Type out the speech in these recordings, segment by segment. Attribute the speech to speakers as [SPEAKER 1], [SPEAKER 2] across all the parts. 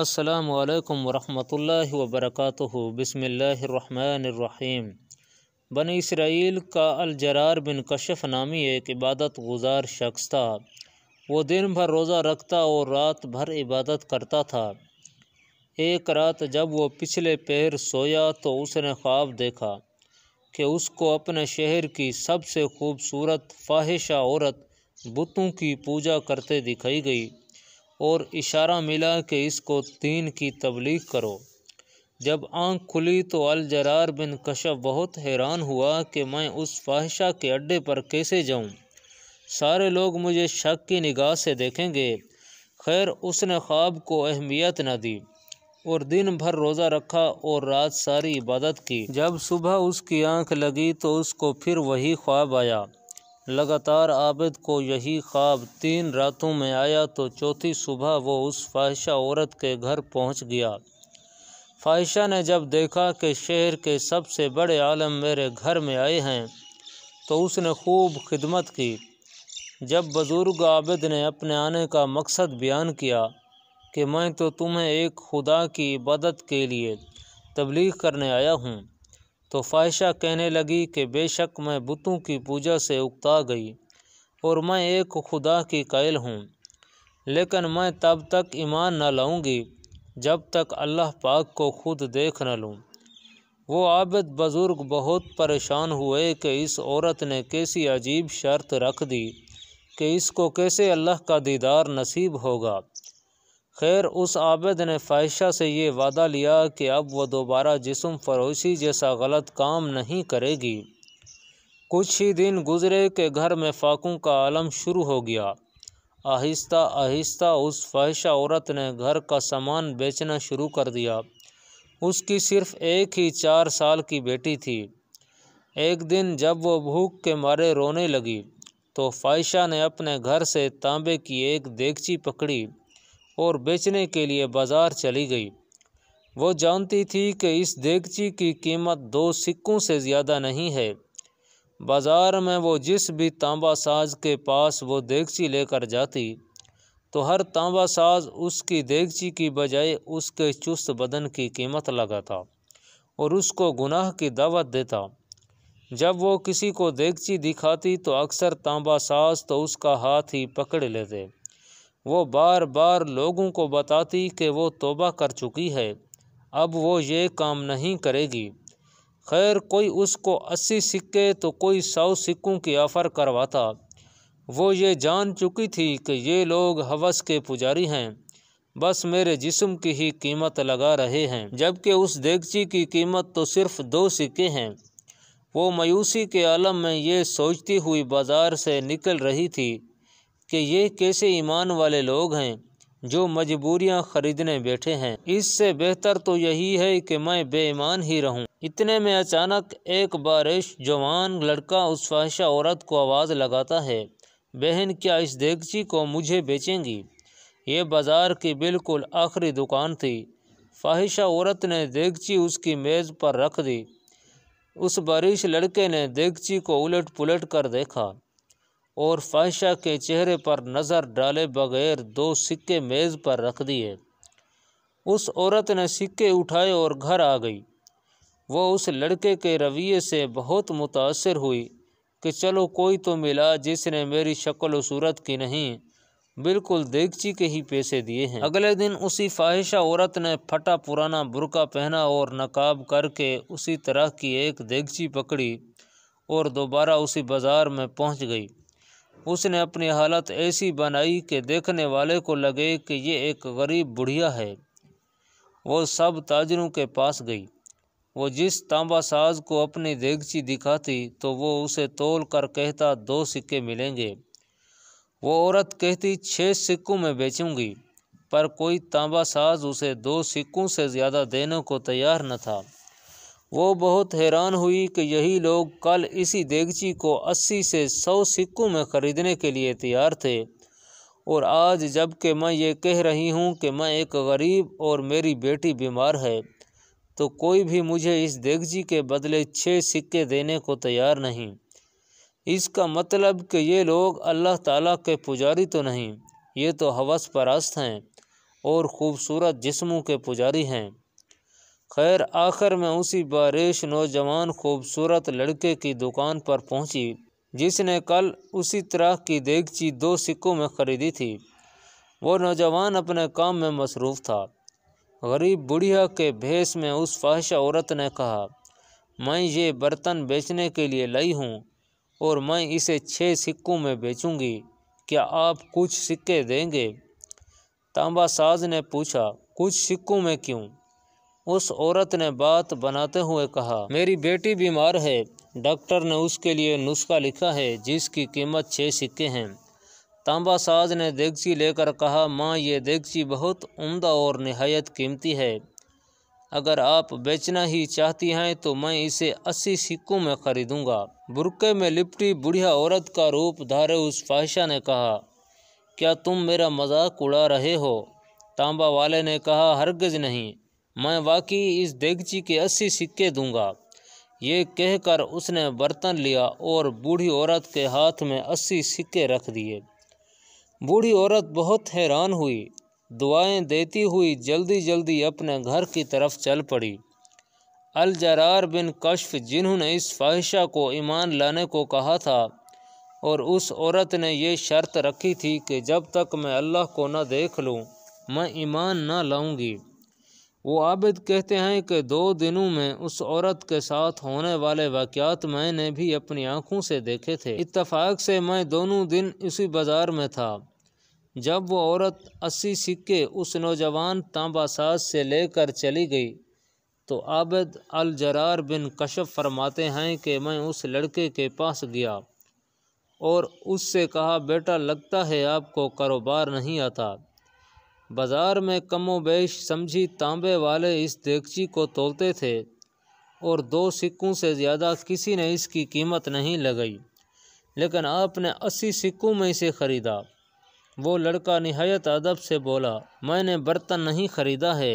[SPEAKER 1] असलकम वरहमल वबरक बसमीम बन इसराइल का अलजरार बिन कशफ नामी एक इबादत गुजार शख्स था वो दिन भर रोज़ा रखता और रात भर इबादत करता था एक रात जब वो पिछले पैर सोया तो उसने ख्वाब देखा कि उसको अपने शहर की सबसे खूबसूरत फाहिशा औरत बुतों की पूजा करते दिखाई गई और इशारा मिला कि इसको तीन की तबलीग करो जब आंख खुली तो अलजरार बिन कशब बहुत हैरान हुआ कि मैं उस फाहिशा के अड्डे पर कैसे जाऊं सारे लोग मुझे शक की निगाह से देखेंगे खैर उसने ख्वाब को अहमियत न दी और दिन भर रोज़ा रखा और रात सारी इबादत की जब सुबह उसकी आंख लगी तो उसको फिर वही ख्वाब आया लगातार आबिद को यही ख्वाब तीन रातों में आया तो चौथी सुबह वो उस फाहिशा औरत के घर पहुंच गया फाहिशा ने जब देखा कि शहर के सबसे बड़े आलम मेरे घर में आए हैं तो उसने खूब खिदमत की जब बुज़ुर्ग आबिद ने अपने आने का मकसद बयान किया कि मैं तो तुम्हें एक खुदा की इबादत के लिए तबलीग करने आया हूँ तो फाहिशा कहने लगी कि बेशक मैं बुतों की पूजा से उकता गई और मैं एक खुदा की कैल हूँ लेकिन मैं तब तक ईमान न लाऊंगी जब तक अल्लाह पाक को खुद देख न लूँ वो आबद बुज़ुर्ग बहुत परेशान हुए कि इस औरत ने कैसी अजीब शर्त रख दी कि इसको कैसे अल्लाह का दीदार नसीब होगा खैर उस आबद ने फाइशा से ये वादा लिया कि अब वह दोबारा जिसम फरोशी जैसा गलत काम नहीं करेगी कुछ ही दिन गुजरे के घर में फाकों का आलम शुरू हो गया आहिस्ता आहिस्ता उस फाहिशा औरत ने घर का सामान बेचना शुरू कर दिया उसकी सिर्फ एक ही चार साल की बेटी थी एक दिन जब वो भूख के मारे रोने लगी तो फाइशा ने अपने घर से तांबे की एक देगची पकड़ी और बेचने के लिए बाज़ार चली गई वो जानती थी कि इस देगची की कीमत दो सिक्कों से ज़्यादा नहीं है बाज़ार में वो जिस भी तांबा साज के पास वो देगची लेकर जाती तो हर तांबा साज उसकी देगची की बजाय उसके चुस्त बदन की कीमत लगाता और उसको गुनाह की दावत देता जब वो किसी को देगची दिखाती तो अक्सर तांबा साज तो उसका हाथ ही पकड़ लेते वो बार बार लोगों को बताती कि वो तोबा कर चुकी है अब वो ये काम नहीं करेगी खैर कोई उसको अस्सी सिक्के तो कोई सौ सिक्कों की ऑफ़र करवाता वो ये जान चुकी थी कि ये लोग हवस के पुजारी हैं बस मेरे जिस्म की ही कीमत लगा रहे हैं जबकि उस देगची की कीमत तो सिर्फ दो सिक्के हैं वो मायूसी के आलम में ये सोचती हुई बाज़ार से निकल रही थी कि ये कैसे ईमान वाले लोग हैं जो मजबूरियां ख़रीदने बैठे हैं इससे बेहतर तो यही है कि मैं बेईमान ही रहूं। इतने में अचानक एक बारिश जवान लड़का उस फाहिशा औरत को आवाज़ लगाता है बहन क्या इस देगची को मुझे बेचेंगी ये बाज़ार की बिल्कुल आखिरी दुकान थी फाहिशा औरत ने देगची उसकी मेज़ पर रख दी उस बारिश लड़के ने देगची को उलट पुलट कर देखा और फाइशा के चेहरे पर नज़र डाले बगैर दो सिक्के मेज़ पर रख दिए उस औरत ने सिक्के उठाए और घर आ गई वह उस लड़के के रवैये से बहुत मुतासर हुई कि चलो कोई तो मिला जिसने मेरी शक्ल सूरत की नहीं बिल्कुल देगची के ही पैसे दिए हैं अगले दिन उसी फाहिशा औरत ने फटा पुराना बुरका पहना और नकाब करके उसी तरह की एक देगची पकड़ी और दोबारा उसी बाज़ार में पहुंच गई उसने अपनी हालत ऐसी बनाई कि देखने वाले को लगे कि ये एक गरीब बुढ़िया है वो सब ताजरों के पास गई वो जिस तांबा साज को अपनी देगची दिखाती तो वो उसे तोल कर कहता दो सिक्के मिलेंगे वो औरत कहती छः सिक्कों में बेचूंगी पर कोई तांबा साज उसे दो सिक्कों से ज़्यादा देने को तैयार न था वो बहुत हैरान हुई कि यही लोग कल इसी देगची को अस्सी से सौ सिक्कों में ख़रीदने के लिए तैयार थे और आज जबकि मैं ये कह रही हूँ कि मैं एक गरीब और मेरी बेटी बीमार है तो कोई भी मुझे इस देगजी के बदले छः सिक्के देने को तैयार नहीं इसका मतलब कि ये लोग अल्लाह ताला के पुजारी तो नहीं ये तो हवस परस्त हैं और ख़ूबसूरत जिस्मों के पुजारी हैं खैर आखिर में उसी बारिश नौजवान खूबसूरत लड़के की दुकान पर पहुंची जिसने कल उसी तरह की देगची दो सिक्कों में ख़रीदी थी वो नौजवान अपने काम में मसरूफ़ था गरीब बुढ़िया के भेस में उस फाहिशा औरत ने कहा मैं ये बर्तन बेचने के लिए लाई हूँ और मैं इसे छः सिक्कों में बेचूंगी क्या आप कुछ सिक्के देंगे तांबा साज ने पूछा कुछ सिक्कों में क्यों उस औरत ने बात बनाते हुए कहा मेरी बेटी बीमार है डॉक्टर ने उसके लिए नुस्खा लिखा है जिसकी कीमत छः सिक्के हैं तांबा साज ने देगची लेकर कहा माँ ये देगची बहुत उम्दा और नहायत कीमती है अगर आप बेचना ही चाहती हैं तो मैं इसे अस्सी सिक्कों में खरीदूंगा बुरके में लिपटी बुढ़िया औरत का रूप धारे उस फाहिशा ने कहा क्या तुम मेरा मजाक उड़ा रहे हो तांबा वाले ने कहा हरगज नहीं मैं वाकई इस देगची के अस्सी सिक्के दूंगा ये कहकर उसने बर्तन लिया और बूढ़ी औरत के हाथ में अस्सी सिक्के रख दिए बूढ़ी औरत बहुत हैरान हुई दुआएं देती हुई जल्दी जल्दी अपने घर की तरफ चल पड़ी अलजरार बिन कश्फ जिन्होंने इस फाहिशा को ईमान लाने को कहा था और उस औरत ने यह शर्त रखी थी कि जब तक मैं अल्लाह को न देख लूँ मैं ईमान न लाऊंगी वो आबिद कहते हैं कि दो दिनों में उस औरत के साथ होने वाले वाक़ात मैंने भी अपनी आँखों से देखे थे इतफाक़ से मैं दोनों दिन इसी बाज़ार में था जब वो औरत अस्सी सिक्के उस नौजवान तांबासाज से लेकर चली गई तो अल अलजरार बिन कशफ फरमाते हैं कि मैं उस लड़के के पास गया और उससे कहा बेटा लगता है आपको कारोबार नहीं आता बाज़ार में कमो बेश समझी तांबे वाले इस देगची को तोलते थे और दो सिक्कों से ज़्यादा किसी ने इसकी कीमत नहीं लगाई लेकिन आपने अस्सी सिक्कों में इसे ख़रीदा वो लड़का नहायत अदब से बोला मैंने बर्तन नहीं ख़रीदा है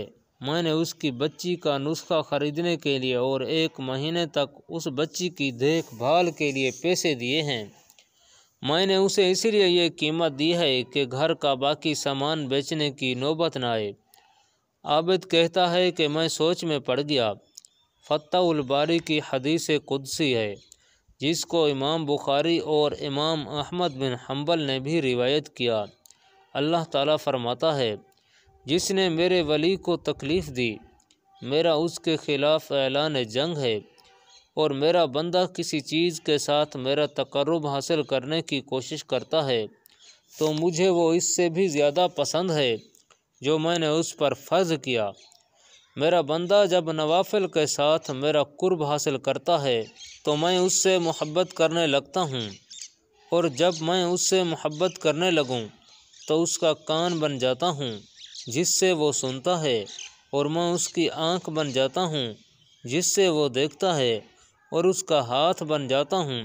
[SPEAKER 1] मैंने उसकी बच्ची का नुस्खा ख़रीदने के लिए और एक महीने तक उस बच्ची की देखभाल के लिए पैसे दिए हैं मैंने उसे इसलिए ये कीमत दी है कि घर का बाकी सामान बेचने की नौबत न आए आबिद कहता है कि मैं सोच में पड़ गया फ़तहबारी की हदीस कुदसी है जिसको इमाम बुखारी और इमाम अहमद बिन हम्बल ने भी रिवायत किया अल्लाह ताला फरमाता है जिसने मेरे वली को तकलीफ़ दी मेरा उसके ख़िलाफ़ ऐलान जंग है और मेरा बंदा किसी चीज़ के साथ मेरा तकरब हासिल करने की कोशिश करता है तो मुझे वो इससे भी ज़्यादा पसंद है जो मैंने उस पर फ़र्ज़ किया मेरा बंदा जब नवाफिल के साथ मेरा कुर्ब हासिल करता है तो मैं उससे मोहब्बत करने लगता हूँ और जब मैं उससे मोहब्बत करने लगूँ तो उसका कान बन जाता हूँ जिससे वो सुनता है और मैं उसकी आँख बन जाता हूँ जिससे वो देखता है और उसका हाथ बन जाता हूँ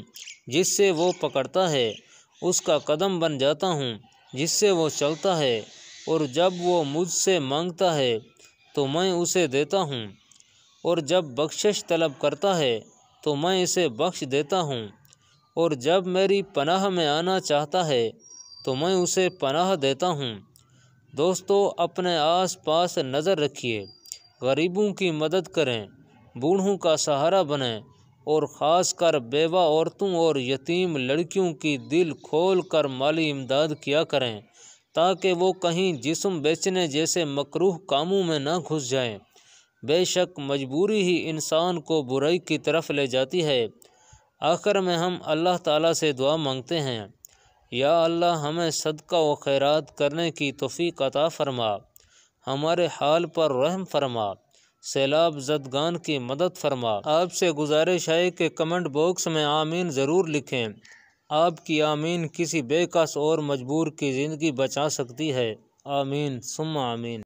[SPEAKER 1] जिससे वो पकड़ता है उसका कदम बन जाता हूँ जिससे वो चलता है और जब वो मुझसे मांगता है तो मैं उसे देता हूँ और जब बख्शिश तलब करता है तो मैं इसे बख्श देता हूँ और जब मेरी पनाह में आना चाहता है तो मैं उसे पनाह देता हूँ दोस्तों अपने आस पास नज़र रखिए गरीबों की मदद करें बूढ़ों का सहारा बनें और ख़ास कर बेवा औरतों और यतीम लड़कियों की दिल खोल कर माली इमदाद किया करें ताकि वो कहीं जिसम बेचने जैसे मकरूह कामों में ना घुस जाएं। बेशक मजबूरी ही इंसान को बुराई की तरफ ले जाती है आखिर में हम अल्लाह ताला से दुआ मांगते हैं या अल्लाह हमें सदका व खैरात करने की तोफ़ी अता फ़रमा हमारे हाल पर रहम फरमा सैलाब जदगान की मदद फरमा आपसे गुजारिश है कि कमेंट बॉक्स में आमीन ज़रूर लिखें आपकी आमीन किसी बेकस और मजबूर की ज़िंदगी बचा सकती है आमीन सुम आमीन